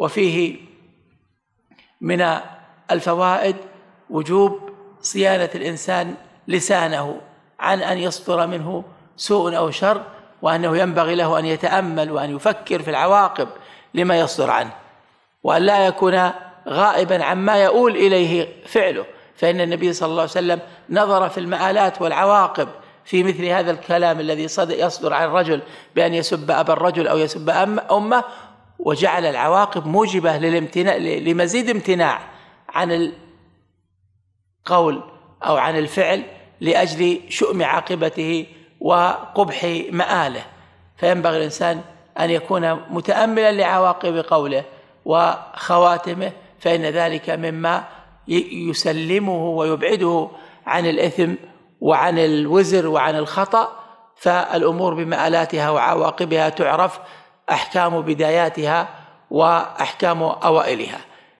وفيه من الفوائد وجوب صيانة الإنسان لسانه عن أن يصدر منه سوء أو شر وأنه ينبغي له أن يتأمل وأن يفكر في العواقب لما يصدر عنه وأن لا يكون غائبا عما يؤول إليه فعله فإن النبي صلى الله عليه وسلم نظر في المآلات والعواقب في مثل هذا الكلام الذي يصدر عن الرجل بأن يسب أبا الرجل أو يسب أمه وجعل العواقب موجبة للامتناع لمزيد امتناع عن القول أو عن الفعل لأجل شؤم عاقبته وقبح مآله فينبغي الإنسان أن يكون متأملا لعواقب قوله وخواتمه فإن ذلك مما يسلمه ويبعده عن الإثم وعن الوزر وعن الخطأ فالأمور بمآلاتها وعواقبها تعرف احكام بداياتها واحكام اوائلها